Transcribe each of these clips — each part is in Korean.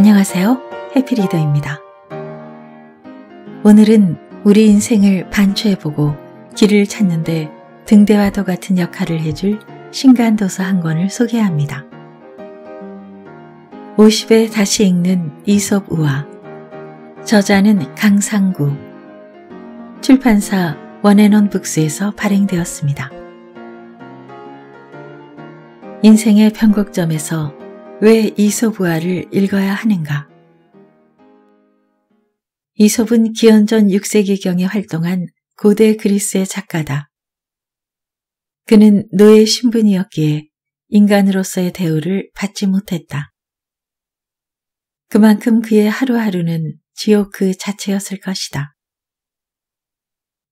안녕하세요. 해피리더입니다. 오늘은 우리 인생을 반추해보고 길을 찾는데 등대와도 같은 역할을 해줄 신간도서 한 권을 소개합니다. 50에 다시 읽는 이솝우화 저자는 강상구 출판사 원앤원 북스에서 발행되었습니다. 인생의 편곡점에서 왜 이솝우화를 읽어야 하는가? 이솝은 기원전 6세기경에 활동한 고대 그리스의 작가다. 그는 노예 신분이었기에 인간으로서의 대우를 받지 못했다. 그만큼 그의 하루하루는 지옥 그 자체였을 것이다.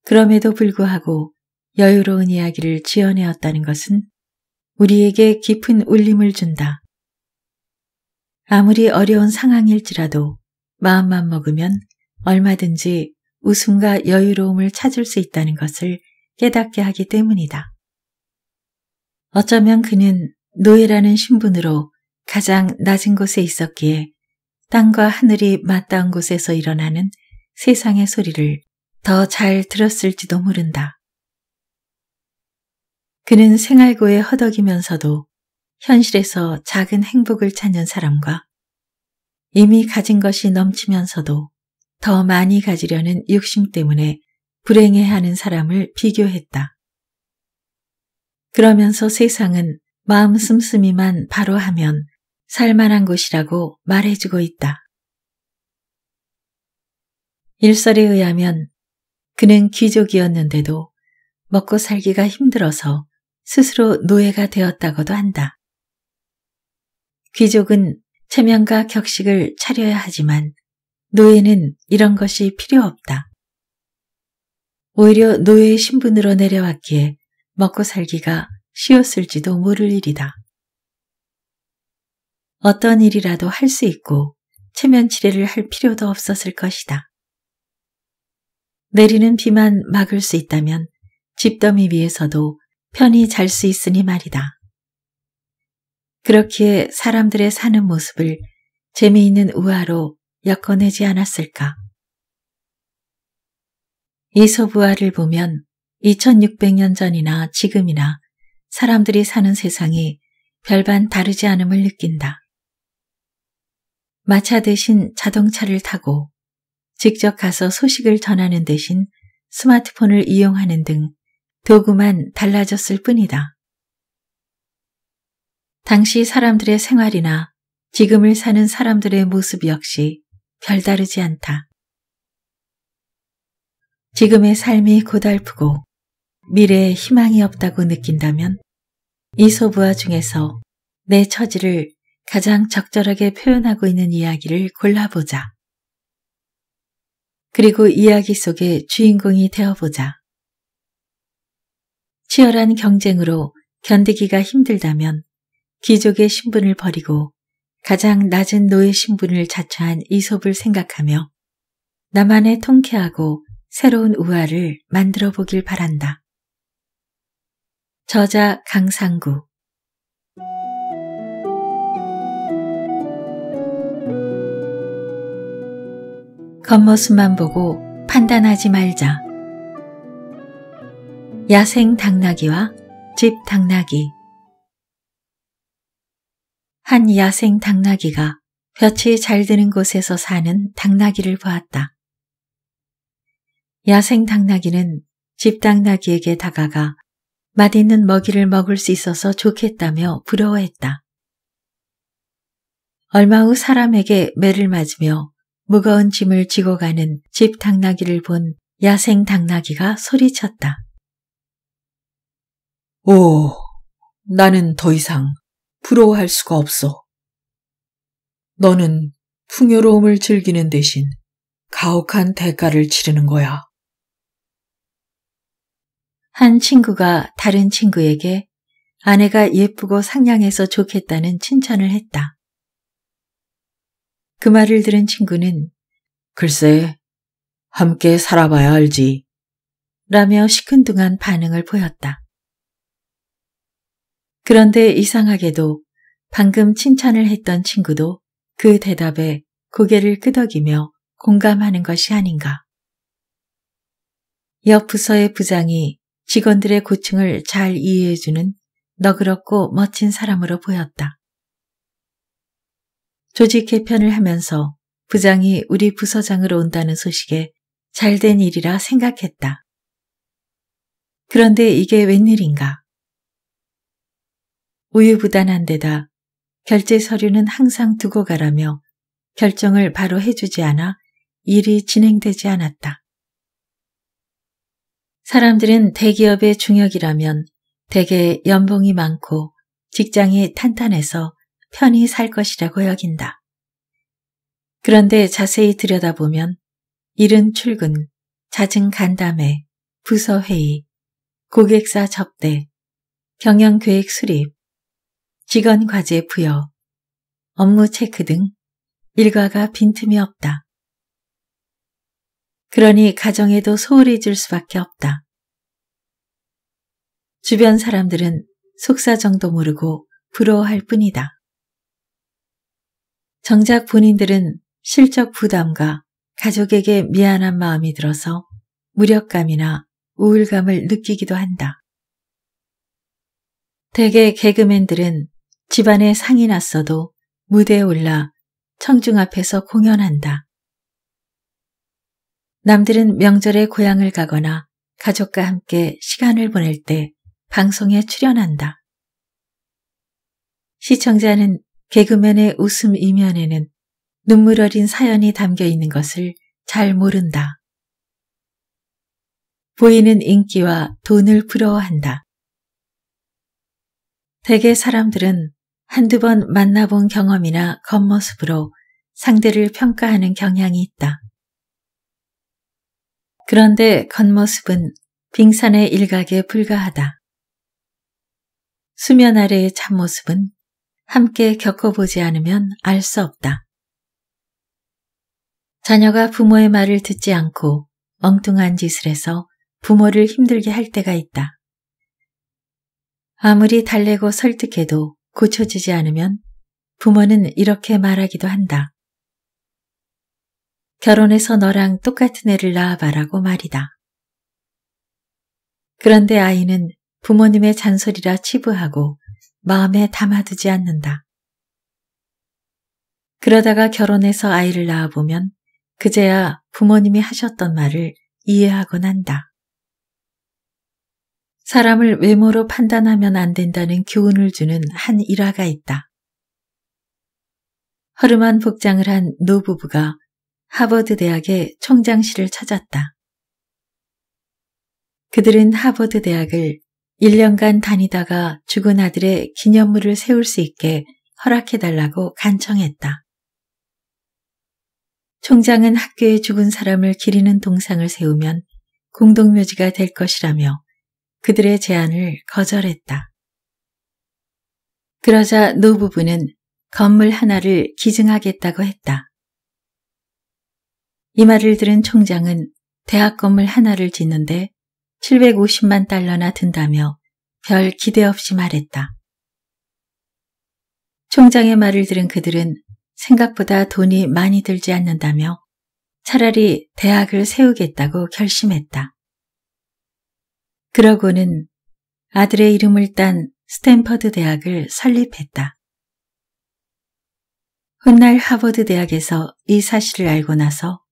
그럼에도 불구하고 여유로운 이야기를 지어내었다는 것은 우리에게 깊은 울림을 준다. 아무리 어려운 상황일지라도 마음만 먹으면 얼마든지 웃음과 여유로움을 찾을 수 있다는 것을 깨닫게 하기 때문이다. 어쩌면 그는 노예라는 신분으로 가장 낮은 곳에 있었기에 땅과 하늘이 맞닿은 곳에서 일어나는 세상의 소리를 더 잘 들었을지도 모른다. 그는 생활고에 허덕이면서도 현실에서 작은 행복을 찾는 사람과 이미 가진 것이 넘치면서도 더 많이 가지려는 욕심 때문에 불행해하는 사람을 비교했다. 그러면서 세상은 마음 씀씀이만 바로 하면 살만한 곳이라고 말해주고 있다. 일설에 의하면 그는 귀족이었는데도 먹고 살기가 힘들어서 스스로 노예가 되었다고도 한다. 귀족은 체면과 격식을 차려야 하지만 노예는 이런 것이 필요 없다. 오히려 노예의 신분으로 내려왔기에 먹고 살기가 쉬웠을지도 모를 일이다. 어떤 일이라도 할 수 있고 체면 치레를 할 필요도 없었을 것이다. 내리는 비만 막을 수 있다면 집더미 위에서도 편히 잘 수 있으니 말이다. 그렇기에 사람들의 사는 모습을 재미있는 우화로 엮어내지 않았을까. 이소부화를 보면 2600년 전이나 지금이나 사람들이 사는 세상이 별반 다르지 않음을 느낀다. 마차 대신 자동차를 타고 직접 가서 소식을 전하는 대신 스마트폰을 이용하는 등 도구만 달라졌을 뿐이다. 당시 사람들의 생활이나 지금을 사는 사람들의 모습 역시 별다르지 않다. 지금의 삶이 고달프고 미래에 희망이 없다고 느낀다면 이소부와 중에서 내 처지를 가장 적절하게 표현하고 있는 이야기를 골라보자. 그리고 이야기 속의 주인공이 되어보자. 치열한 경쟁으로 견디기가 힘들다면 귀족의 신분을 버리고 가장 낮은 노예 신분을 자처한 이솝을 생각하며 나만의 통쾌하고 새로운 우화를 만들어 보길 바란다. 저자 강상구 겉모습만 보고 판단하지 말자. 야생 당나귀와 집 당나귀 한 야생 당나귀가 볕이 잘 드는 곳에서 사는 당나귀를 보았다. 야생 당나귀는 집 당나귀에게 다가가 맛있는 먹이를 먹을 수 있어서 좋겠다며 부러워했다. 얼마 후 사람에게 매를 맞으며 무거운 짐을 지고 가는 집 당나귀를 본 야생 당나귀가 소리쳤다. 오, 나는 더 이상 부러워할 수가 없어. 너는 풍요로움을 즐기는 대신 가혹한 대가를 치르는 거야. 한 친구가 다른 친구에게 아내가 예쁘고 상냥해서 좋겠다는 칭찬을 했다. 그 말을 들은 친구는 글쎄, 함께 살아봐야 알지. 라며 시큰둥한 반응을 보였다. 그런데 이상하게도 방금 칭찬을 했던 친구도 그 대답에 고개를 끄덕이며 공감하는 것이 아닌가. 옆 부서의 부장이 직원들의 고충을 잘 이해해주는 너그럽고 멋진 사람으로 보였다. 조직 개편을 하면서 부장이 우리 부서장으로 온다는 소식에 잘된 일이라 생각했다. 그런데 이게 웬일인가? 우유부단한 데다 결제 서류는 항상 두고 가라며 결정을 바로 해주지 않아 일이 진행되지 않았다. 사람들은 대기업의 중역이라면 대개 연봉이 많고 직장이 탄탄해서 편히 살 것이라고 여긴다. 그런데 자세히 들여다보면 이른 출근, 잦은 간담회, 부서회의, 고객사 접대, 경영계획 수립, 직원 과제 부여, 업무 체크 등 일과가 빈틈이 없다. 그러니 가정에도 소홀해질 수밖에 없다. 주변 사람들은 속사정도 모르고 부러워할 뿐이다. 정작 본인들은 실적 부담과 가족에게 미안한 마음이 들어서 무력감이나 우울감을 느끼기도 한다. 대개 개그맨들은 집안에 상이 났어도 무대에 올라 청중 앞에서 공연한다. 남들은 명절에 고향을 가거나 가족과 함께 시간을 보낼 때 방송에 출연한다. 시청자는 개그맨의 웃음 이면에는 눈물 어린 사연이 담겨 있는 것을 잘 모른다. 보이는 인기와 돈을 부러워한다. 대개 사람들은 한두 번 만나본 경험이나 겉모습으로 상대를 평가하는 경향이 있다. 그런데 겉모습은 빙산의 일각에 불과하다. 수면 아래의 참모습은 함께 겪어보지 않으면 알 수 없다. 자녀가 부모의 말을 듣지 않고 엉뚱한 짓을 해서 부모를 힘들게 할 때가 있다. 아무리 달래고 설득해도 고쳐지지 않으면 부모는 이렇게 말하기도 한다. 결혼해서 너랑 똑같은 애를 낳아봐라고 말이다. 그런데 아이는 부모님의 잔소리라 치부하고 마음에 담아두지 않는다. 그러다가 결혼해서 아이를 낳아보면 그제야 부모님이 하셨던 말을 이해하곤 한다. 사람을 외모로 판단하면 안 된다는 교훈을 주는 한 일화가 있다. 허름한 복장을 한 노부부가 하버드 대학의 총장실을 찾았다. 그들은 하버드 대학을 1년간 다니다가 죽은 아들의 기념물을 세울 수 있게 허락해달라고 간청했다. 총장은 학교에 죽은 사람을 기리는 동상을 세우면 공동묘지가 될 것이라며 그들의 제안을 거절했다. 그러자 노부부는 건물 하나를 기증하겠다고 했다. 이 말을 들은 총장은 대학 건물 하나를 짓는데 750만 달러나 든다며 별 기대 없이 말했다. 총장의 말을 들은 그들은 생각보다 돈이 많이 들지 않는다며 차라리 대학을 세우겠다고 결심했다. 그러고는 아들의 이름을 딴 스탠퍼드 대학을 설립했다. 훗날 하버드 대학에서 이 사실을 알고 나서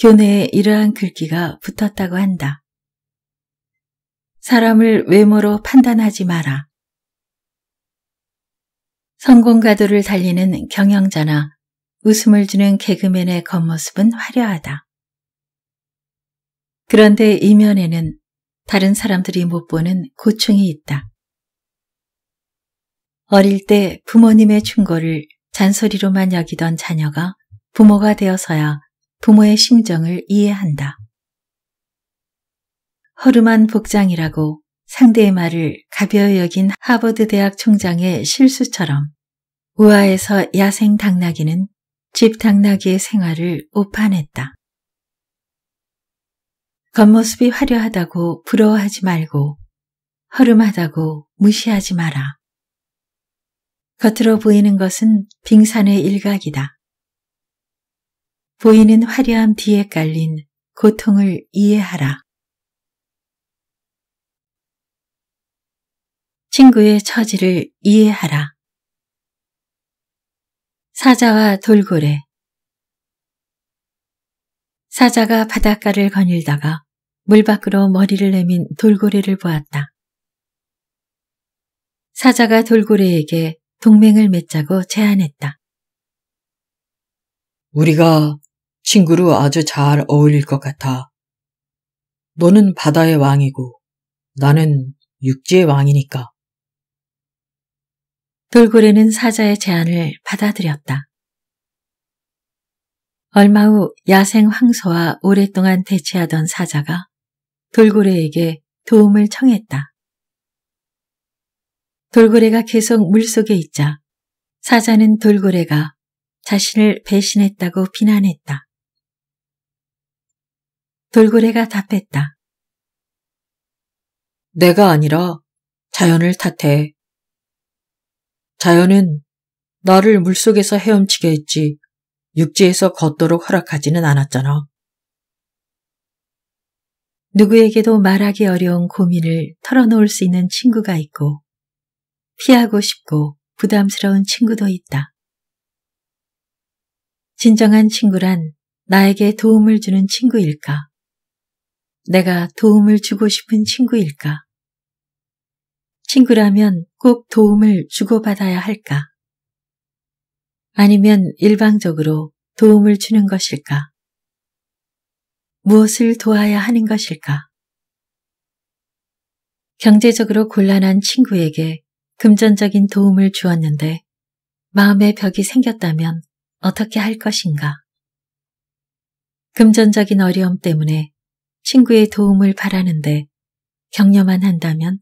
교내에 이러한 글귀가 붙었다고 한다. 사람을 외모로 판단하지 마라. 성공가도를 달리는 경영자나 웃음을 주는 개그맨의 겉모습은 화려하다. 그런데 이면에는 다른 사람들이 못 보는 고충이 있다. 어릴 때 부모님의 충고를 잔소리로만 여기던 자녀가 부모가 되어서야 부모의 심정을 이해한다. 허름한 복장이라고 상대의 말을 가벼이 여긴 하버드 대학 총장의 실수처럼 우아에서 야생 당나귀는 집 당나귀의 생활을 오판했다. 겉모습이 화려하다고 부러워하지 말고 허름하다고 무시하지 마라. 겉으로 보이는 것은 빙산의 일각이다. 보이는 화려함 뒤에 깔린 고통을 이해하라. 친구의 처지를 이해하라. 사자와 돌고래 사자가 바닷가를 거닐다가 물 밖으로 머리를 내민 돌고래를 보았다. 사자가 돌고래에게 동맹을 맺자고 제안했다. 우리가 친구로 아주 잘 어울릴 것 같아. 너는 바다의 왕이고 나는 육지의 왕이니까. 돌고래는 사자의 제안을 받아들였다. 얼마 후 야생 황소와 오랫동안 대치하던 사자가 돌고래에게 도움을 청했다. 돌고래가 계속 물속에 있자 사자는 돌고래가 자신을 배신했다고 비난했다. 돌고래가 답했다. 내가 아니라 자연을 탓해. 자연은 나를 물속에서 헤엄치게 했지 육지에서 걷도록 허락하지는 않았잖아. 누구에게도 말하기 어려운 고민을 털어놓을 수 있는 친구가 있고 피하고 싶고 부담스러운 친구도 있다. 진정한 친구란 나에게 도움을 주는 친구일까? 내가 도움을 주고 싶은 친구일까? 친구라면 꼭 도움을 주고받아야 할까? 아니면 일방적으로 도움을 주는 것일까? 무엇을 도와야 하는 것일까? 경제적으로 곤란한 친구에게 금전적인 도움을 주었는데 마음의 벽이 생겼다면 어떻게 할 것인가? 금전적인 어려움 때문에 친구의 도움을 바라는데 격려만 한다면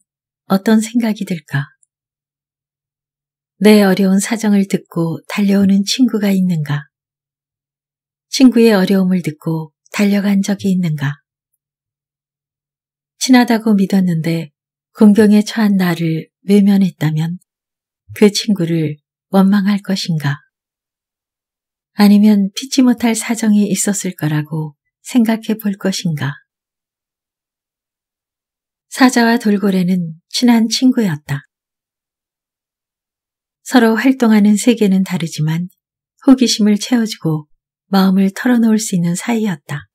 어떤 생각이 들까? 내 어려운 사정을 듣고 달려오는 친구가 있는가? 친구의 어려움을 듣고 달려간 적이 있는가? 친하다고 믿었는데 공경에 처한 나를 외면했다면 그 친구를 원망할 것인가? 아니면 피치 못할 사정이 있었을 거라고 생각해 볼 것인가? 사자와 돌고래는 친한 친구였다. 서로 활동하는 세계는 다르지만 호기심을 채워주고 마음을 털어놓을 수 있는 사이였다.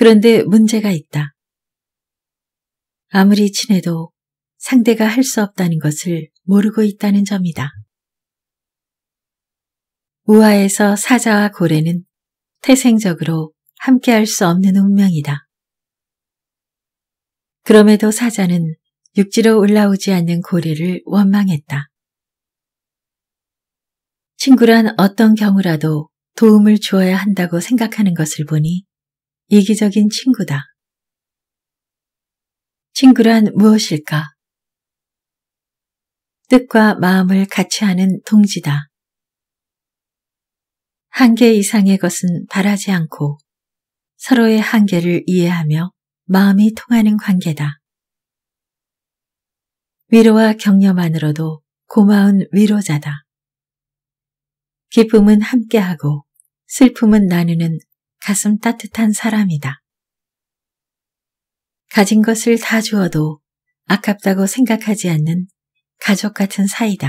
그런데 문제가 있다. 아무리 친해도 상대가 할 수 없다는 것을 모르고 있다는 점이다. 우화에서 사자와 고래는 태생적으로 함께할 수 없는 운명이다. 그럼에도 사자는 육지로 올라오지 않는 고래를 원망했다. 친구란 어떤 경우라도 도움을 주어야 한다고 생각하는 것을 보니 이기적인 친구다. 친구란 무엇일까? 뜻과 마음을 같이 하는 동지다. 한계 이상의 것은 바라지 않고 서로의 한계를 이해하며 마음이 통하는 관계다. 위로와 격려만으로도 고마운 위로자다. 기쁨은 함께하고 슬픔은 나누는 가슴 따뜻한 사람이다. 가진 것을 다 주어도 아깝다고 생각하지 않는 가족 같은 사이다.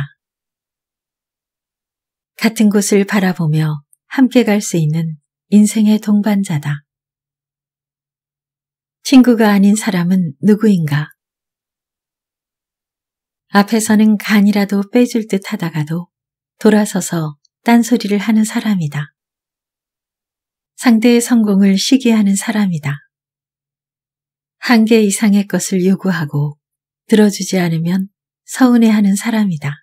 같은 곳을 바라보며 함께 갈 수 있는 인생의 동반자다. 친구가 아닌 사람은 누구인가? 앞에서는 간이라도 빼줄 듯 하다가도 돌아서서 딴소리를 하는 사람이다. 상대의 성공을 시기하는 사람이다. 한 개 이상의 것을 요구하고 들어주지 않으면 서운해하는 사람이다.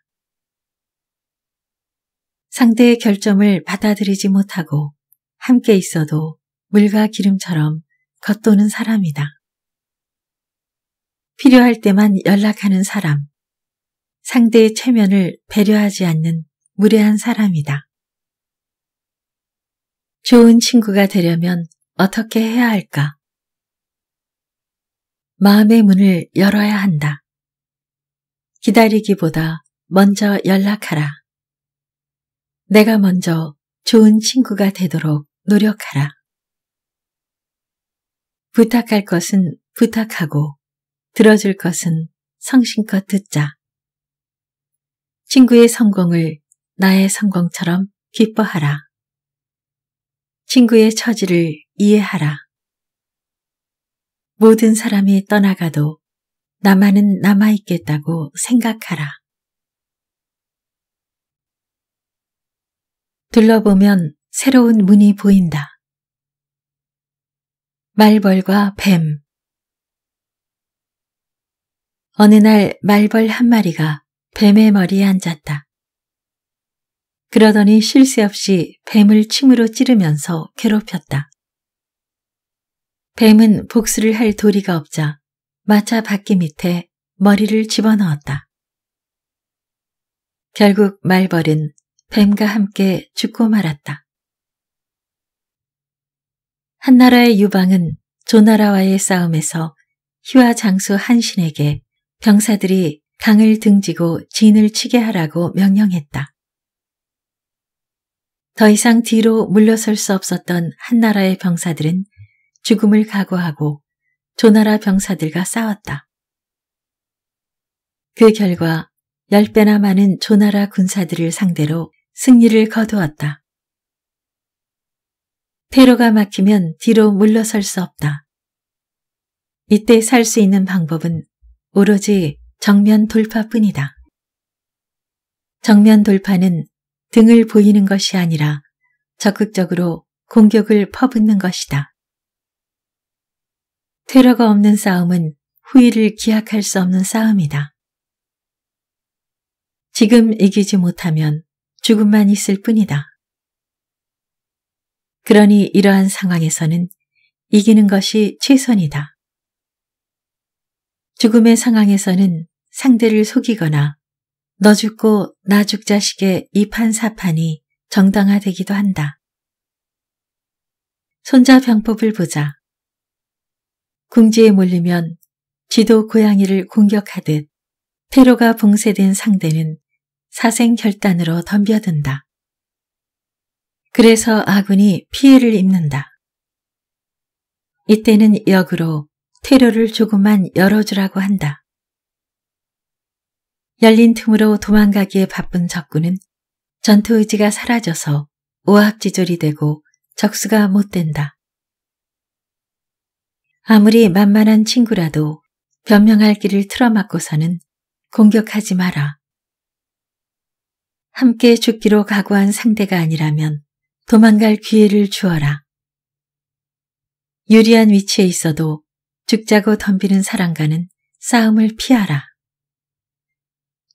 상대의 결점을 받아들이지 못하고 함께 있어도 물과 기름처럼 겉도는 사람이다. 필요할 때만 연락하는 사람, 상대의 체면을 배려하지 않는 무례한 사람이다. 좋은 친구가 되려면 어떻게 해야 할까? 마음의 문을 열어야 한다. 기다리기보다 먼저 연락하라. 내가 먼저 좋은 친구가 되도록 노력하라. 부탁할 것은 부탁하고 들어줄 것은 성심껏 듣자. 친구의 성공을 나의 성공처럼 기뻐하라. 친구의 처지를 이해하라. 모든 사람이 떠나가도 나만은 남아있겠다고 생각하라. 둘러보면 새로운 문이 보인다. 말벌과 뱀 어느 날 말벌 한 마리가 뱀의 머리에 앉았다. 그러더니 쉴 새 없이 뱀을 침으로 찌르면서 괴롭혔다. 뱀은 복수를 할 도리가 없자 마차 바퀴 밑에 머리를 집어넣었다. 결국 말벌은 뱀과 함께 죽고 말았다. 한나라의 유방은 조나라와의 싸움에서 희와 장수 한신에게 병사들이 강을 등지고 진을 치게 하라고 명령했다. 더 이상 뒤로 물러설 수 없었던 한나라의 병사들은 죽음을 각오하고 조나라 병사들과 싸웠다. 그 결과 10배나 많은 조나라 군사들을 상대로 승리를 거두었다. 테러가 막히면 뒤로 물러설 수 없다. 이때 살 수 있는 방법은 오로지 정면 돌파뿐이다. 정면 돌파는 등을 보이는 것이 아니라 적극적으로 공격을 퍼붓는 것이다. 테러가 없는 싸움은 후위를 기약할 수 없는 싸움이다. 지금 이기지 못하면 죽음만 있을 뿐이다. 그러니 이러한 상황에서는 이기는 것이 최선이다. 죽음의 상황에서는 상대를 속이거나 너 죽고 나 죽자식의 이판사판이 정당화되기도 한다. 손자 병법을 보자. 궁지에 몰리면 쥐도 고양이를 공격하듯 테러가 봉쇄된 상대는 사생결단으로 덤벼든다. 그래서 아군이 피해를 입는다. 이때는 역으로 테러를 조금만 열어주라고 한다. 열린 틈으로 도망가기에 바쁜 적군은 전투 의지가 사라져서 오합지졸이 되고 적수가 못 된다. 아무리 만만한 친구라도 변명할 길을 틀어막고서는 공격하지 마라. 함께 죽기로 각오한 상대가 아니라면 도망갈 기회를 주어라. 유리한 위치에 있어도 죽자고 덤비는 사람과는 싸움을 피하라.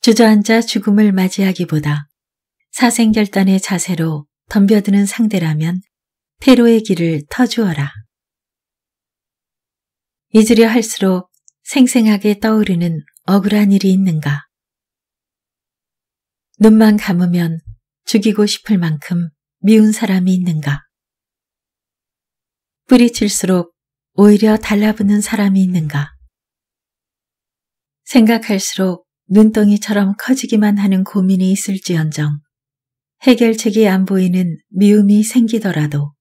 주저앉아 죽음을 맞이하기보다 사생결단의 자세로 덤벼드는 상대라면 테로의 길을 터주어라. 잊으려 할수록 생생하게 떠오르는 억울한 일이 있는가. 눈만 감으면 죽이고 싶을 만큼 미운 사람이 있는가. 뿌리칠수록 오히려 달라붙는 사람이 있는가. 생각할수록 눈덩이처럼 커지기만 하는 고민이 있을지언정 해결책이 안 보이는 미움이 생기더라도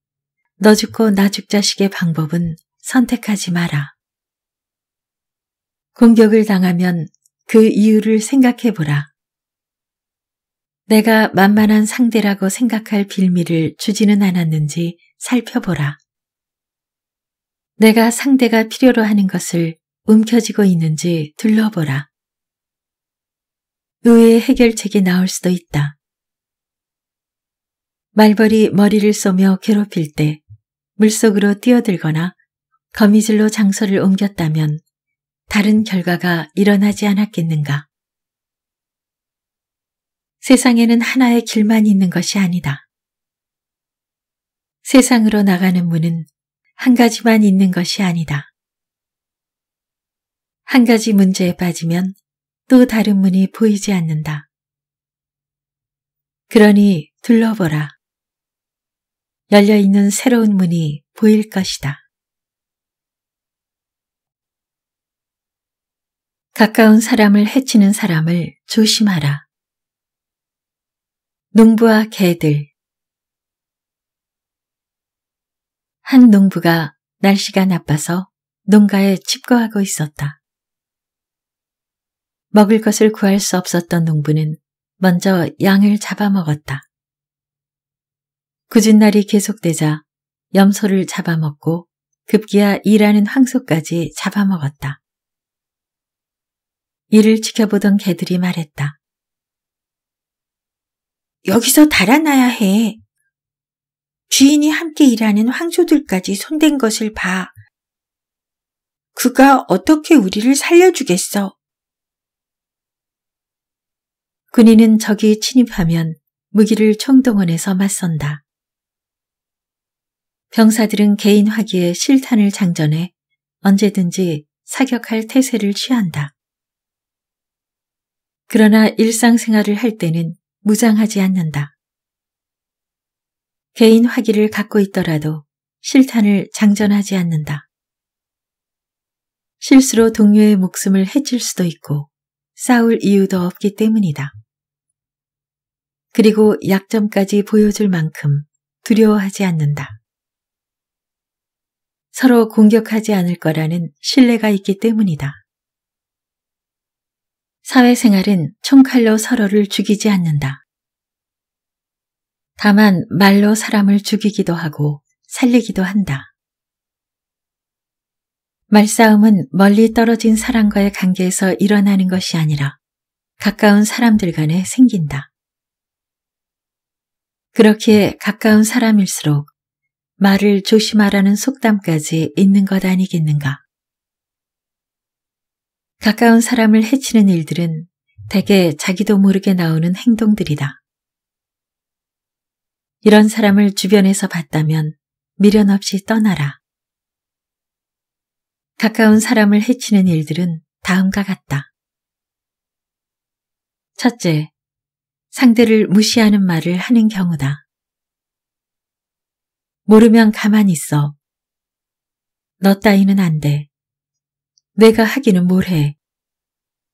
너 죽고 나 죽자식의 방법은 선택하지 마라. 공격을 당하면 그 이유를 생각해보라. 내가 만만한 상대라고 생각할 빌미를 주지는 않았는지 살펴보라. 내가 상대가 필요로 하는 것을 움켜쥐고 있는지 둘러보라. 의외의 해결책이 나올 수도 있다. 말벌이 머리를 쏘며 괴롭힐 때 물속으로 뛰어들거나 거미줄로 장소를 옮겼다면 다른 결과가 일어나지 않았겠는가. 세상에는 하나의 길만 있는 것이 아니다. 세상으로 나가는 문은 한 가지만 있는 것이 아니다. 한 가지 문제에 빠지면 또 다른 문이 보이지 않는다. 그러니 둘러보라. 열려있는 새로운 문이 보일 것이다. 가까운 사람을 해치는 사람을 조심하라. 농부와 개들 한 농부가 날씨가 나빠서 농가에 집거하고 있었다. 먹을 것을 구할 수 없었던 농부는 먼저 양을 잡아먹었다. 굳은 날이 계속되자 염소를 잡아먹고 급기야 일하는 황소까지 잡아먹었다. 이를 지켜보던 개들이 말했다. 여기서 달아나야 해. 주인이 함께 일하는 황소들까지 손댄 것을 봐. 그가 어떻게 우리를 살려주겠어? 군인은 적이 침입하면 무기를 총동원해서 맞선다. 병사들은 개인 화기에 실탄을 장전해 언제든지 사격할 태세를 취한다. 그러나 일상생활을 할 때는 무장하지 않는다. 개인 화기를 갖고 있더라도 실탄을 장전하지 않는다. 실수로 동료의 목숨을 해칠 수도 있고 싸울 이유도 없기 때문이다. 그리고 약점까지 보여줄 만큼 두려워하지 않는다. 서로 공격하지 않을 거라는 신뢰가 있기 때문이다. 사회생활은 총칼로 서로를 죽이지 않는다. 다만 말로 사람을 죽이기도 하고 살리기도 한다. 말싸움은 멀리 떨어진 사람과의 관계에서 일어나는 것이 아니라 가까운 사람들 간에 생긴다. 그렇게 가까운 사람일수록 말을 조심하라는 속담까지 있는 것 아니겠는가. 가까운 사람을 해치는 일들은 대개 자기도 모르게 나오는 행동들이다. 이런 사람을 주변에서 봤다면 미련 없이 떠나라. 가까운 사람을 해치는 일들은 다음과 같다. 첫째, 상대를 무시하는 말을 하는 경우다. 모르면 가만히 있어. 너 따위는 안 돼. 내가 하기는 뭘 해.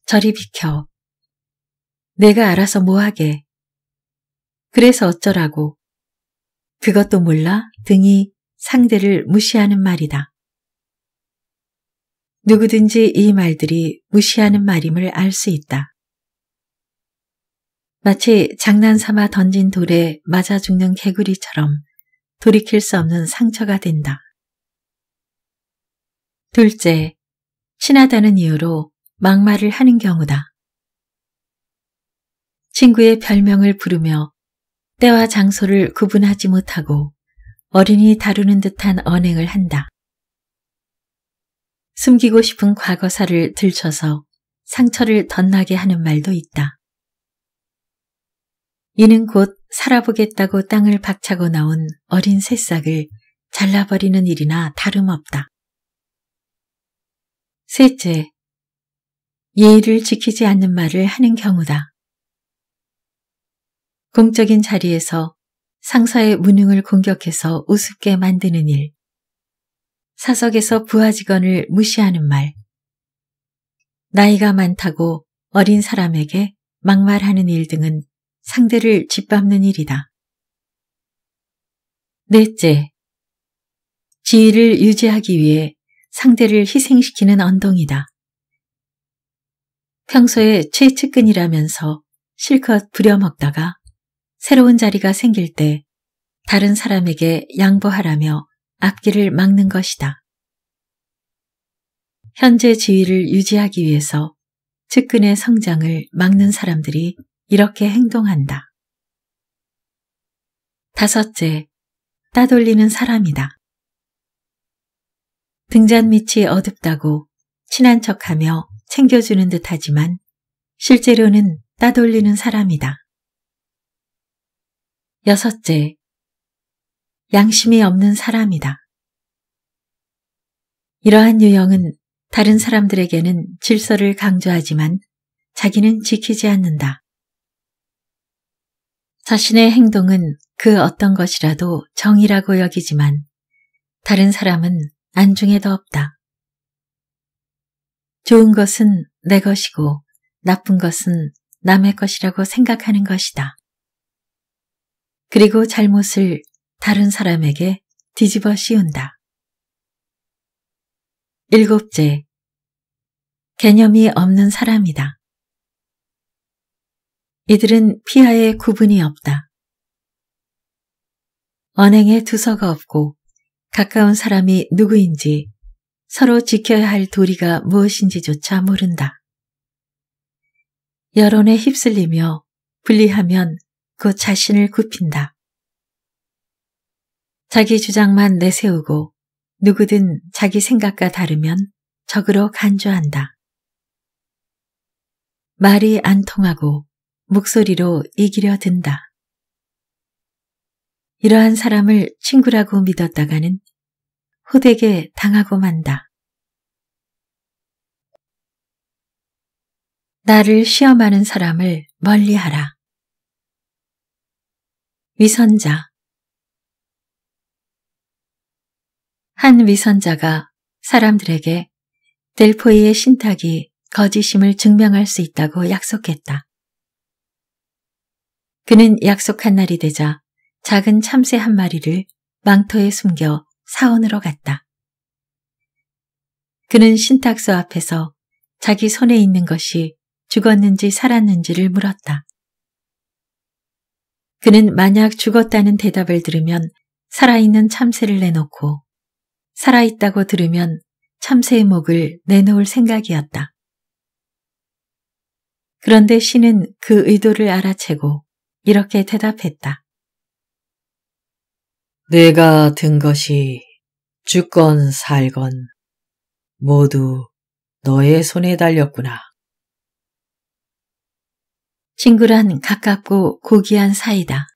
저리 비켜. 내가 알아서 뭐 하게. 그래서 어쩌라고. 그것도 몰라 등이 상대를 무시하는 말이다. 누구든지 이 말들이 무시하는 말임을 알 수 있다. 마치 장난삼아 던진 돌에 맞아 죽는 개구리처럼 돌이킬 수 없는 상처가 된다. 둘째, 친하다는 이유로 막말을 하는 경우다. 친구의 별명을 부르며 때와 장소를 구분하지 못하고 어린이 다루는 듯한 언행을 한다. 숨기고 싶은 과거사를 들춰서 상처를 덧나게 하는 말도 있다. 이는 곧 살아보겠다고 땅을 박차고 나온 어린 새싹을 잘라버리는 일이나 다름없다. 셋째, 예의를 지키지 않는 말을 하는 경우다. 공적인 자리에서 상사의 무능을 공격해서 우습게 만드는 일, 사석에서 부하 직원을 무시하는 말. 나이가 많다고 어린 사람에게 막말하는 일 등은 상대를 짓밟는 일이다. 넷째, 지위를 유지하기 위해 상대를 희생시키는 언동이다. 평소에 최측근이라면서 실컷 부려먹다가 새로운 자리가 생길 때 다른 사람에게 양보하라며 앞길을 막는 것이다. 현재 지위를 유지하기 위해서 측근의 성장을 막는 사람들이 이렇게 행동한다. 다섯째, 따돌리는 사람이다. 등잔 밑이 어둡다고 친한 척하며 챙겨주는 듯하지만 실제로는 따돌리는 사람이다. 여섯째, 양심이 없는 사람이다. 이러한 유형은 다른 사람들에게는 질서를 강조하지만 자기는 지키지 않는다. 자신의 행동은 그 어떤 것이라도 정의라고 여기지만 다른 사람은 안중에도 없다. 좋은 것은 내 것이고 나쁜 것은 남의 것이라고 생각하는 것이다. 그리고 잘못을 다른 사람에게 뒤집어 씌운다. 일곱째, 개념이 없는 사람이다. 이들은 피하에 구분이 없다. 언행에 두서가 없고 가까운 사람이 누구인지 서로 지켜야 할 도리가 무엇인지조차 모른다. 여론에 휩쓸리며 불리하면그 자신을 굽힌다. 자기 주장만 내세우고 누구든 자기 생각과 다르면 적으로 간주한다. 말이 안 통하고 목소리로 이기려 든다. 이러한 사람을 친구라고 믿었다가는 후대게 당하고 만다. 나를 시험하는 사람을 멀리하라. 위선자 한 위선자가 사람들에게 델포이의 신탁이 거짓임을 증명할 수 있다고 약속했다. 그는 약속한 날이 되자 작은 참새 한 마리를 망토에 숨겨 사원으로 갔다. 그는 신탁서 앞에서 자기 손에 있는 것이 죽었는지 살았는지를 물었다. 그는 만약 죽었다는 대답을 들으면 살아있는 참새를 내놓고 살아있다고 들으면 참새의 목을 내놓을 생각이었다. 그런데 신은 그 의도를 알아채고 이렇게 대답했다. 내가 든 것이 죽건 살건 모두 너의 손에 달렸구나. 친구란 가깝고 고귀한 사이다.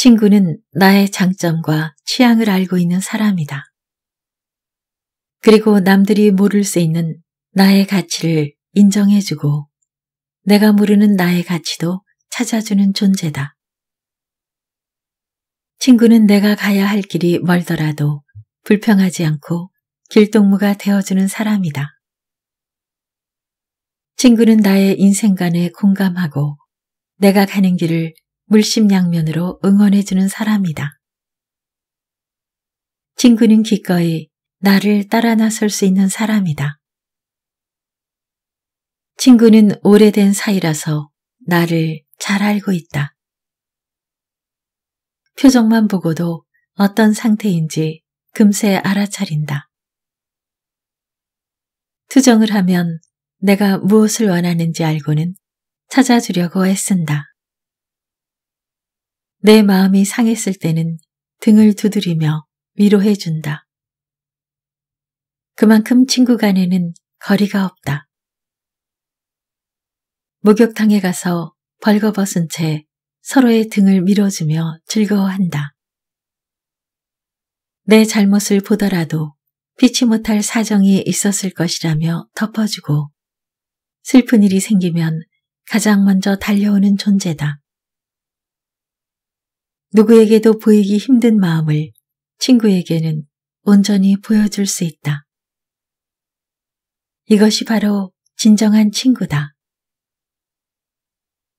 친구는 나의 장점과 취향을 알고 있는 사람이다. 그리고 남들이 모를 수 있는 나의 가치를 인정해주고 내가 모르는 나의 가치도 찾아주는 존재다. 친구는 내가 가야 할 길이 멀더라도 불평하지 않고 길동무가 되어주는 사람이다. 친구는 나의 인생관에 공감하고 내가 가는 길을 물심양면으로 응원해주는 사람이다. 친구는 기꺼이 나를 따라 나설 수 있는 사람이다. 친구는 오래된 사이라서 나를 잘 알고 있다. 표정만 보고도 어떤 상태인지 금세 알아차린다. 투정을 하면 내가 무엇을 원하는지 알고는 찾아주려고 애쓴다. 내 마음이 상했을 때는 등을 두드리며 위로해준다. 그만큼 친구 간에는 거리가 없다. 목욕탕에 가서 벌거벗은 채 서로의 등을 밀어주며 즐거워한다. 내 잘못을 보더라도 피치 못할 사정이 있었을 것이라며 덮어주고 슬픈 일이 생기면 가장 먼저 달려오는 존재다. 누구에게도 보이기 힘든 마음을 친구에게는 온전히 보여줄 수 있다. 이것이 바로 진정한 친구다.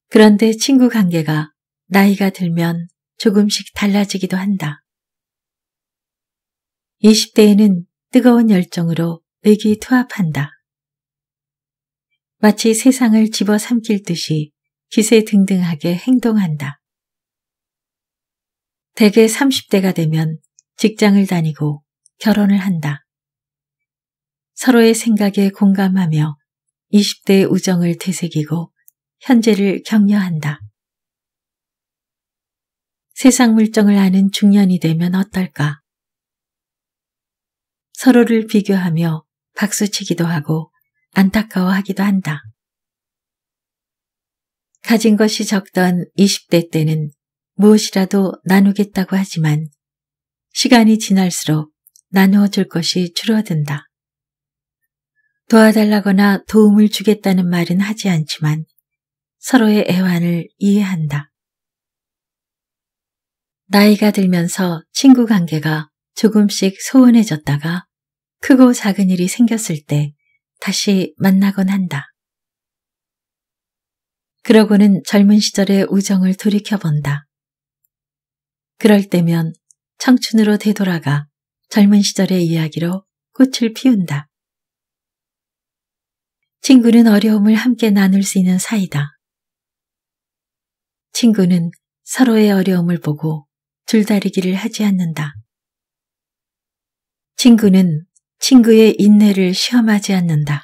그런데 친구 관계가 나이가 들면 조금씩 달라지기도 한다. 20대에는 뜨거운 열정으로 의기투합한다. 마치 세상을 집어삼킬 듯이 기세 등등하게 행동한다. 대개 30대가 되면 직장을 다니고 결혼을 한다. 서로의 생각에 공감하며 20대의 우정을 되새기고 현재를 격려한다. 세상 물정을 아는 중년이 되면 어떨까? 서로를 비교하며 박수치기도 하고 안타까워하기도 한다. 가진 것이 적던 20대 때는 무엇이라도 나누겠다고 하지만 시간이 지날수록 나누어줄 것이 줄어든다. 도와달라거나 도움을 주겠다는 말은 하지 않지만 서로의 애환을 이해한다. 나이가 들면서 친구 관계가 조금씩 소원해졌다가 크고 작은 일이 생겼을 때 다시 만나곤 한다. 그러고는 젊은 시절의 우정을 돌이켜본다. 그럴 때면 청춘으로 되돌아가 젊은 시절의 이야기로 꽃을 피운다. 친구는 어려움을 함께 나눌 수 있는 사이다. 친구는 서로의 어려움을 보고 줄다리기를 하지 않는다. 친구는 친구의 인내를 시험하지 않는다.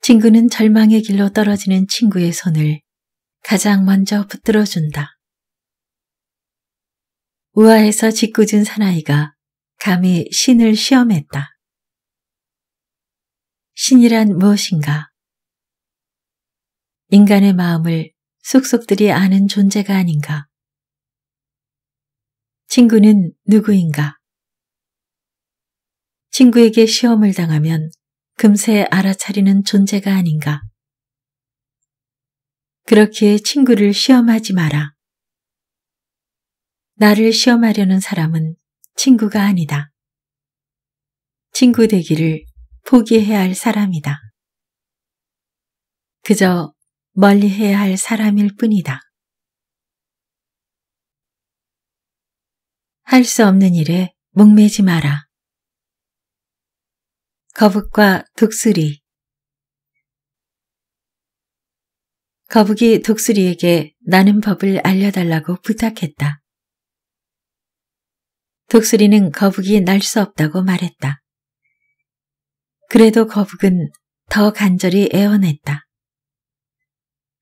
친구는 절망의 길로 떨어지는 친구의 손을 가장 먼저 붙들어준다. 우아해서 짓궂은 사나이가 감히 신을 시험했다. 신이란 무엇인가? 인간의 마음을 속속들이 아는 존재가 아닌가? 친구는 누구인가? 친구에게 시험을 당하면 금세 알아차리는 존재가 아닌가? 그렇게 친구를 시험하지 마라. 나를 시험하려는 사람은 친구가 아니다. 친구 되기를 포기해야 할 사람이다. 그저 멀리해야 할 사람일 뿐이다. 할 수 없는 일에 목매지 마라. 거북과 독수리 거북이 독수리에게 나는 법을 알려달라고 부탁했다. 독수리는 거북이 날 수 없다고 말했다. 그래도 거북은 더 간절히 애원했다.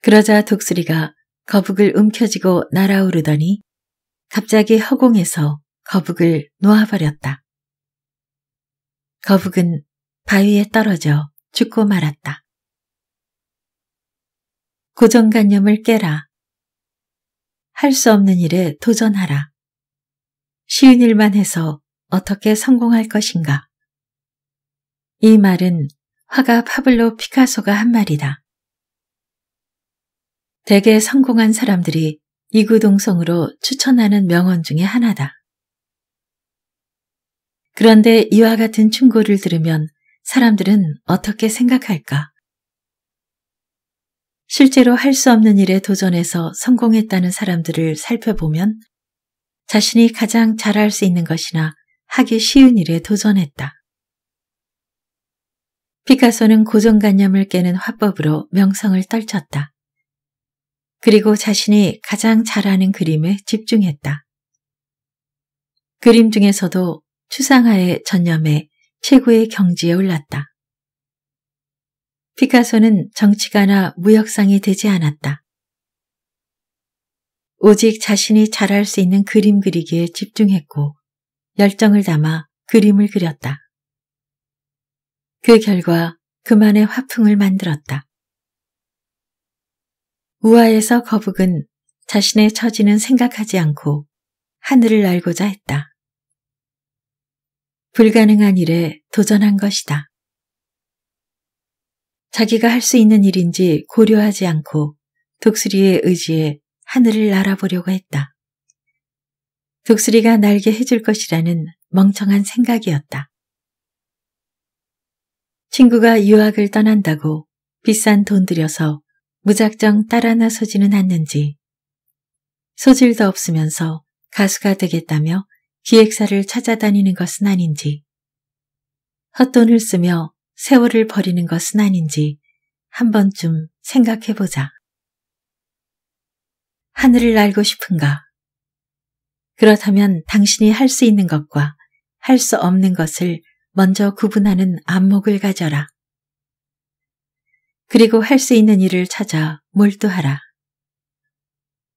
그러자 독수리가 거북을 움켜쥐고 날아오르더니 갑자기 허공에서 거북을 놓아버렸다. 거북은 바위에 떨어져 죽고 말았다. 고정관념을 깨라. 할 수 없는 일에 도전하라. 쉬운 일만 해서 어떻게 성공할 것인가. 이 말은 화가 파블로 피카소가 한 말이다. 대개 성공한 사람들이 이구동성으로 추천하는 명언 중의 하나다. 그런데 이와 같은 충고를 들으면 사람들은 어떻게 생각할까? 실제로 할 수 없는 일에 도전해서 성공했다는 사람들을 살펴보면 자신이 가장 잘할 수 있는 것이나 하기 쉬운 일에 도전했다. 피카소는 고정관념을 깨는 화법으로 명성을 떨쳤다. 그리고 자신이 가장 잘하는 그림에 집중했다. 그림 중에서도 추상화의전념에 최고의 경지에 올랐다. 피카소는 정치가나 무역상이 되지 않았다. 오직 자신이 잘할 수 있는 그림 그리기에 집중했고 열정을 담아 그림을 그렸다. 그 결과 그만의 화풍을 만들었다. 우아에서 거북은 자신의 처지는 생각하지 않고 하늘을 날고자 했다. 불가능한 일에 도전한 것이다. 자기가 할 수 있는 일인지 고려하지 않고 독수리의 의지에 하늘을 날아보려고 했다. 독수리가 날게 해줄 것이라는 멍청한 생각이었다. 친구가 유학을 떠난다고 비싼 돈 들여서 무작정 따라 나서지는 않는지 소질도 없으면서 가수가 되겠다며 기획사를 찾아다니는 것은 아닌지 헛돈을 쓰며 세월을 버리는 것은 아닌지 한 번쯤 생각해보자. 하늘을 날고 싶은가? 그렇다면 당신이 할 수 있는 것과 할 수 없는 것을 먼저 구분하는 안목을 가져라. 그리고 할 수 있는 일을 찾아 몰두하라.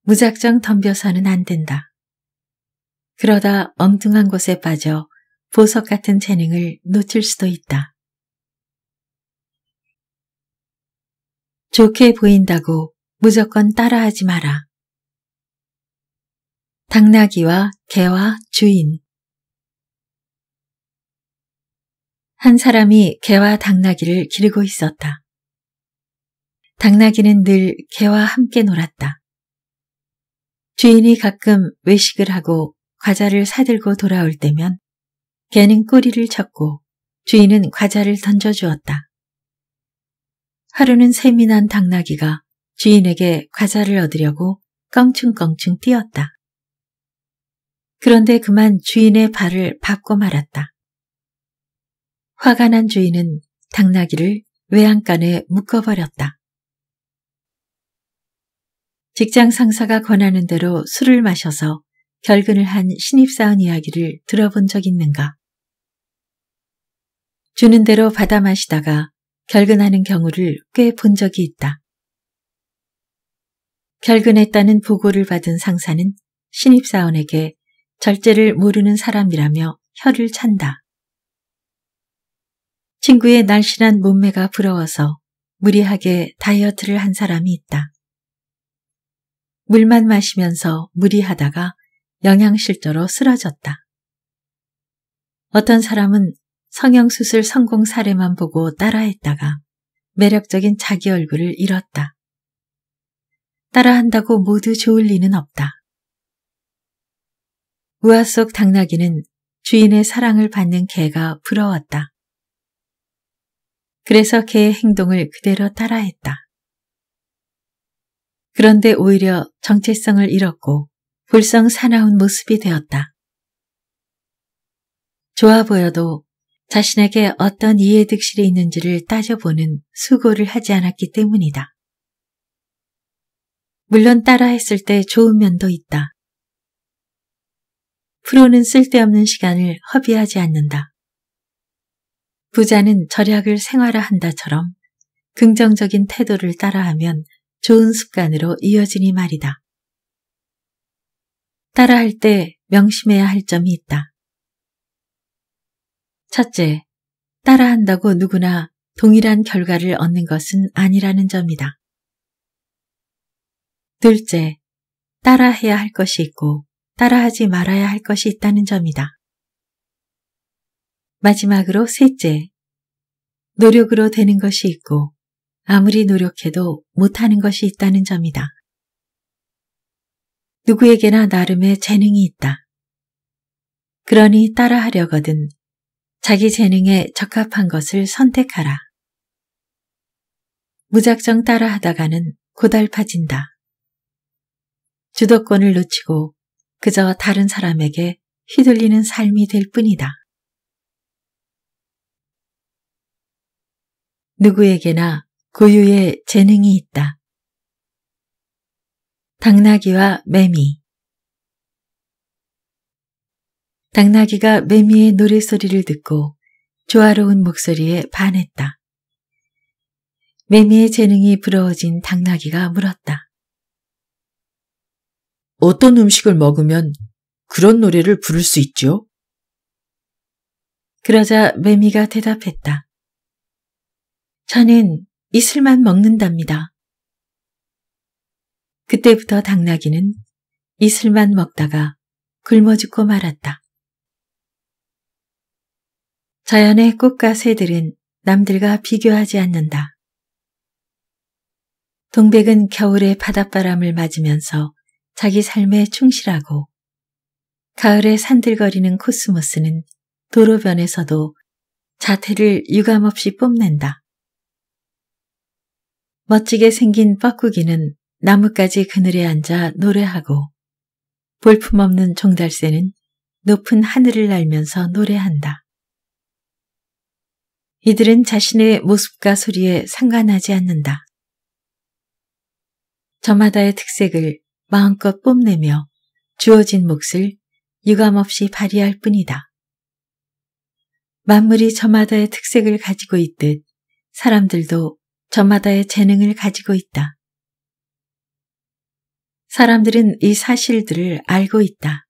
무작정 덤벼서는 안 된다. 그러다 엉뚱한 곳에 빠져 보석 같은 재능을 놓칠 수도 있다. 좋게 보인다고 무조건 따라하지 마라. 당나귀와 개와 주인 한 사람이 개와 당나귀를 기르고 있었다. 당나귀는 늘 개와 함께 놀았다. 주인이 가끔 외식을 하고 과자를 사들고 돌아올 때면 개는 꼬리를 쳤고 주인은 과자를 던져주었다. 하루는 세이난 당나귀가 주인에게 과자를 얻으려고 껑충껑충 뛰었다. 그런데 그만 주인의 발을 밟고 말았다. 화가 난 주인은 당나귀를 외양간에 묶어버렸다. 직장 상사가 권하는 대로 술을 마셔서 결근을 한 신입사원 이야기를 들어본 적 있는가? 주는 대로 받아 마시다가 결근하는 경우를 꽤 본 적이 있다. 결근했다는 보고를 받은 상사는 신입사원에게 절제를 모르는 사람이라며 혀를 찬다. 친구의 날씬한 몸매가 부러워서 무리하게 다이어트를 한 사람이 있다. 물만 마시면서 무리하다가 영양실조로 쓰러졌다. 어떤 사람은 성형수술 성공 사례만 보고 따라했다가 매력적인 자기 얼굴을 잃었다. 따라한다고 모두 좋을 리는 없다. 우아속 당나귀는 주인의 사랑을 받는 개가 부러웠다. 그래서 개의 행동을 그대로 따라했다. 그런데 오히려 정체성을 잃었고 불성 사나운 모습이 되었다. 좋아 보여도 자신에게 어떤 이해득실이 있는지를 따져보는 수고를 하지 않았기 때문이다. 물론 따라했을 때 좋은 면도 있다. 프로는 쓸데없는 시간을 허비하지 않는다. 부자는 절약을 생활화한다처럼 긍정적인 태도를 따라하면 좋은 습관으로 이어지니 말이다. 따라할 때 명심해야 할 점이 있다. 첫째, 따라한다고 누구나 동일한 결과를 얻는 것은 아니라는 점이다. 둘째, 따라해야 할 것이 있고 따라하지 말아야 할 것이 있다는 점이다. 마지막으로 셋째, 노력으로 되는 것이 있고 아무리 노력해도 못하는 것이 있다는 점이다. 누구에게나 나름의 재능이 있다. 그러니 따라하려거든 자기 재능에 적합한 것을 선택하라. 무작정 따라하다가는 고달파진다. 주도권을 놓치고 그저 다른 사람에게 휘둘리는 삶이 될 뿐이다. 누구에게나 고유의 재능이 있다. 당나귀와 매미 당나귀가 매미의 노랫소리를 듣고 조화로운 목소리에 반했다. 매미의 재능이 부러워진 당나귀가 물었다. 어떤 음식을 먹으면 그런 노래를 부를 수 있죠? 그러자 매미가 대답했다. 저는 이슬만 먹는답니다. 그때부터 당나귀는 이슬만 먹다가 굶어 죽고 말았다. 자연의 꽃과 새들은 남들과 비교하지 않는다. 동백은 겨울의 바닷바람을 맞으면서 자기 삶에 충실하고 가을에 산들거리는 코스모스는 도로변에서도 자태를 유감없이 뽐낸다. 멋지게 생긴 뻐꾸기는 나뭇가지 그늘에 앉아 노래하고 볼품없는 종달새는 높은 하늘을 날면서 노래한다. 이들은 자신의 모습과 소리에 상관하지 않는다. 저마다의 특색을 마음껏 뽐내며 주어진 몫을 유감없이 발휘할 뿐이다. 만물이 저마다의 특색을 가지고 있듯 사람들도 저마다의 재능을 가지고 있다. 사람들은 이 사실들을 알고 있다.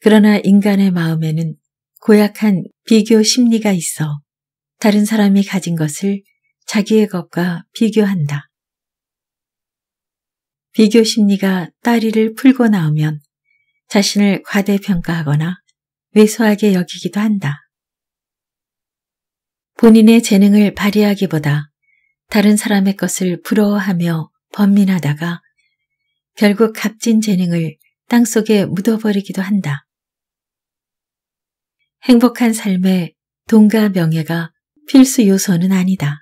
그러나 인간의 마음에는 고약한 비교 심리가 있어 다른 사람이 가진 것을 자기의 것과 비교한다. 비교 심리가 딸이를 풀고 나오면 자신을 과대평가하거나 왜소하게 여기기도 한다. 본인의 재능을 발휘하기보다 다른 사람의 것을 부러워하며 번민하다가 결국 값진 재능을 땅속에 묻어버리기도 한다. 행복한 삶에 돈과 명예가 필수 요소는 아니다.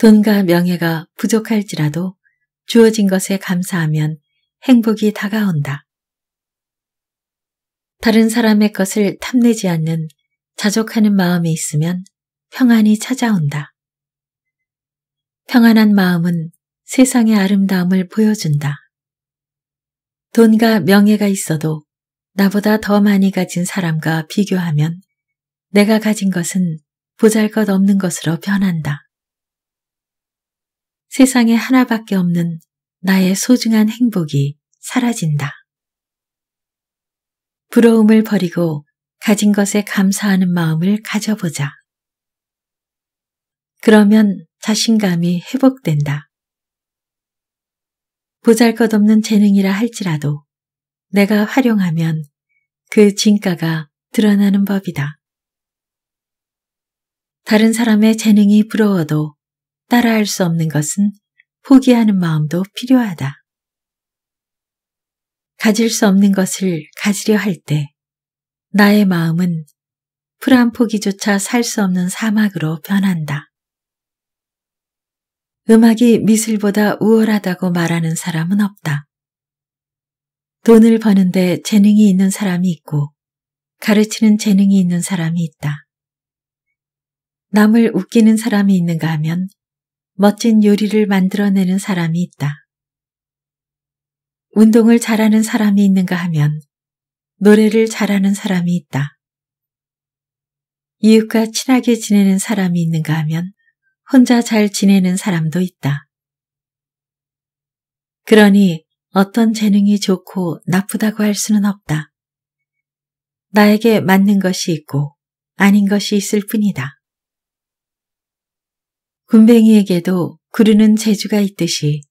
돈과 명예가 부족할지라도 주어진 것에 감사하면 행복이 다가온다. 다른 사람의 것을 탐내지 않는 자족하는 마음이 있으면 평안이 찾아온다. 평안한 마음은 세상의 아름다움을 보여준다. 돈과 명예가 있어도 나보다 더 많이 가진 사람과 비교하면 내가 가진 것은 보잘 것 없는 것으로 변한다. 세상에 하나밖에 없는 나의 소중한 행복이 사라진다. 부러움을 버리고 가진 것에 감사하는 마음을 가져보자. 그러면 자신감이 회복된다. 보잘 것 없는 재능이라 할지라도 내가 활용하면 그 진가가 드러나는 법이다. 다른 사람의 재능이 부러워도 따라할 수 없는 것은 포기하는 마음도 필요하다. 가질 수 없는 것을 가지려 할 때 나의 마음은 풀 한 포기조차 살 수 없는 사막으로 변한다. 음악이 미술보다 우월하다고 말하는 사람은 없다. 돈을 버는데 재능이 있는 사람이 있고 가르치는 재능이 있는 사람이 있다. 남을 웃기는 사람이 있는가 하면 멋진 요리를 만들어내는 사람이 있다. 운동을 잘하는 사람이 있는가 하면 노래를 잘하는 사람이 있다. 이웃과 친하게 지내는 사람이 있는가 하면 혼자 잘 지내는 사람도 있다. 그러니 어떤 재능이 좋고 나쁘다고 할 수는 없다. 나에게 맞는 것이 있고 아닌 것이 있을 뿐이다. 군뱅이에게도 구르는 재주가 있듯이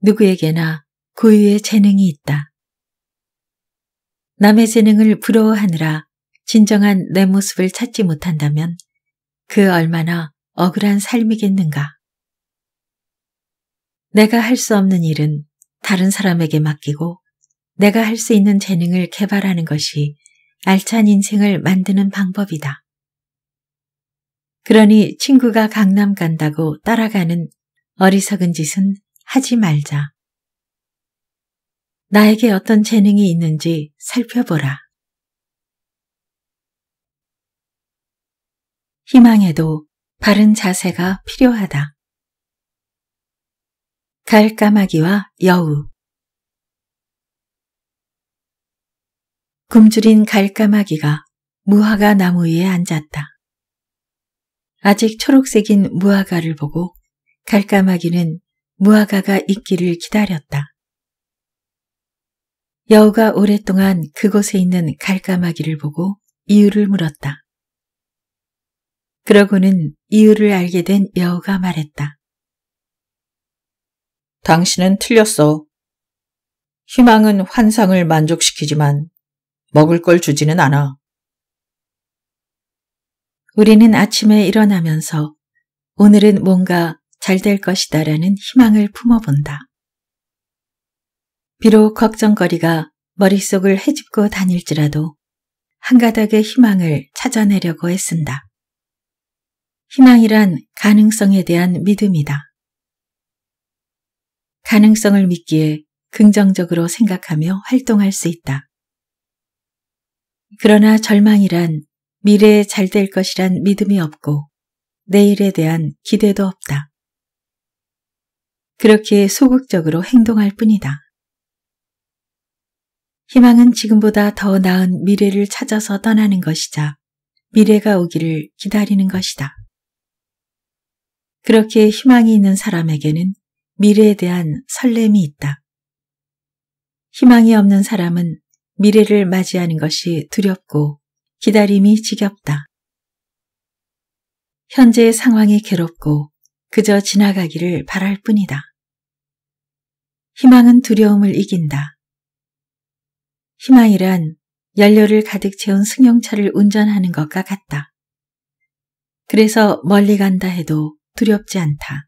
누구에게나 고유의 재능이 있다. 남의 재능을 부러워하느라 진정한 내 모습을 찾지 못한다면 그 얼마나 억울한 삶이겠는가. 내가 할 수 없는 일은 다른 사람에게 맡기고 내가 할 수 있는 재능을 개발하는 것이 알찬 인생을 만드는 방법이다. 그러니 친구가 강남 간다고 따라가는 어리석은 짓은 하지 말자. 나에게 어떤 재능이 있는지 살펴보라. 희망에도 바른 자세가 필요하다. 갈 까마귀와 여우 굶주린 갈 까마귀가 무화과 나무 위에 앉았다. 아직 초록색인 무화과를 보고 갈까마귀는 무화과가 있기를 기다렸다. 여우가 오랫동안 그곳에 있는 갈까마귀를 보고 이유를 물었다. 그러고는 이유를 알게 된 여우가 말했다. 당신은 틀렸어. 희망은 환상을 만족시키지만 먹을 걸 주지는 않아. 우리는 아침에 일어나면서 오늘은 뭔가 잘 될 것이다 라는 희망을 품어본다. 비록 걱정거리가 머릿속을 헤집고 다닐지라도 한가닥의 희망을 찾아내려고 애쓴다. 희망이란 가능성에 대한 믿음이다. 가능성을 믿기에 긍정적으로 생각하며 활동할 수 있다. 그러나 절망이란 미래에 잘 될 것이란 믿음이 없고 내일에 대한 기대도 없다. 그렇게 소극적으로 행동할 뿐이다. 희망은 지금보다 더 나은 미래를 찾아서 떠나는 것이자 미래가 오기를 기다리는 것이다. 그렇게 희망이 있는 사람에게는 미래에 대한 설렘이 있다. 희망이 없는 사람은 미래를 맞이하는 것이 두렵고 기다림이 지겹다. 현재의 상황이 괴롭고 그저 지나가기를 바랄 뿐이다. 희망은 두려움을 이긴다. 희망이란 연료를 가득 채운 승용차를 운전하는 것과 같다. 그래서 멀리 간다 해도 두렵지 않다.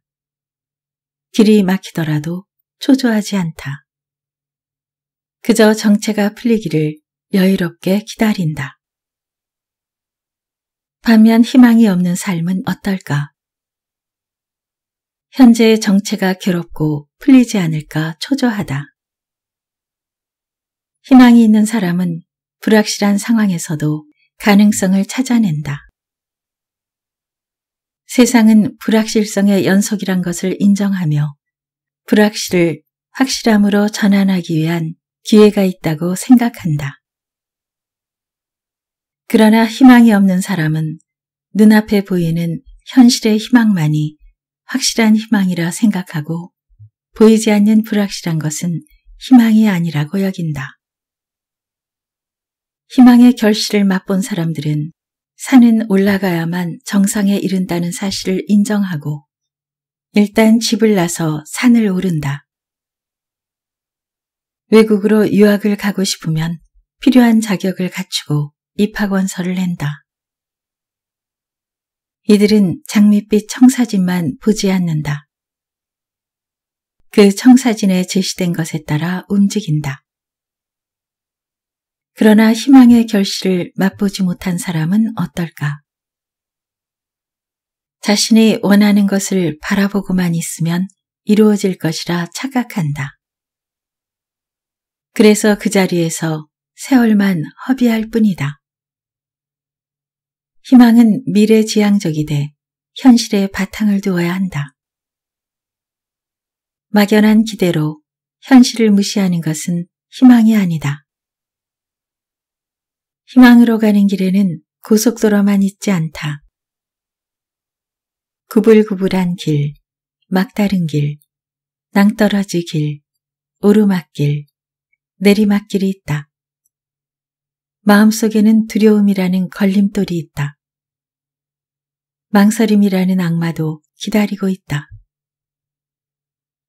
길이 막히더라도 초조하지 않다. 그저 정체가 풀리기를 여유롭게 기다린다. 반면 희망이 없는 삶은 어떨까? 현재의 정체가 괴롭고 풀리지 않을까 초조하다. 희망이 있는 사람은 불확실한 상황에서도 가능성을 찾아낸다. 세상은 불확실성의 연속이란 것을 인정하며 불확실을 확실함으로 전환하기 위한 기회가 있다고 생각한다. 그러나 희망이 없는 사람은 눈앞에 보이는 현실의 희망만이 확실한 희망이라 생각하고 보이지 않는 불확실한 것은 희망이 아니라고 여긴다. 희망의 결실을 맛본 사람들은 산은 올라가야만 정상에 이른다는 사실을 인정하고 일단 집을 나서 산을 오른다. 외국으로 유학을 가고 싶으면 필요한 자격을 갖추고 입학원서를 낸다. 이들은 장밋빛 청사진만 보지 않는다. 그 청사진에 제시된 것에 따라 움직인다. 그러나 희망의 결실을 맛보지 못한 사람은 어떨까? 자신이 원하는 것을 바라보고만 있으면 이루어질 것이라 착각한다. 그래서 그 자리에서 세월만 허비할 뿐이다. 희망은 미래지향적이 돼 현실에 바탕을 두어야 한다. 막연한 기대로 현실을 무시하는 것은 희망이 아니다. 희망으로 가는 길에는 고속도로만 있지 않다. 구불구불한 길, 막다른 길, 낭떠러지 길, 오르막길, 내리막길이 있다. 마음속에는 두려움이라는 걸림돌이 있다. 망설임이라는 악마도 기다리고 있다.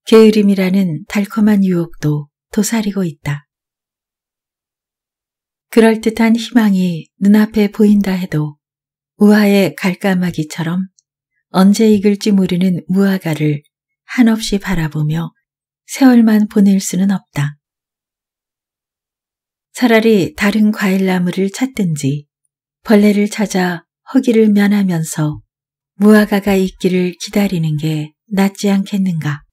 게으름이라는 달콤한 유혹도 도사리고 있다. 그럴듯한 희망이 눈앞에 보인다 해도 우화의 갈까마귀처럼 언제 익을지 모르는 무화과를 한없이 바라보며 세월만 보낼 수는 없다. 차라리 다른 과일나무를 찾든지 벌레를 찾아 허기를 면하면서 무화과가 있기를 기다리는 게 낫지 않겠는가?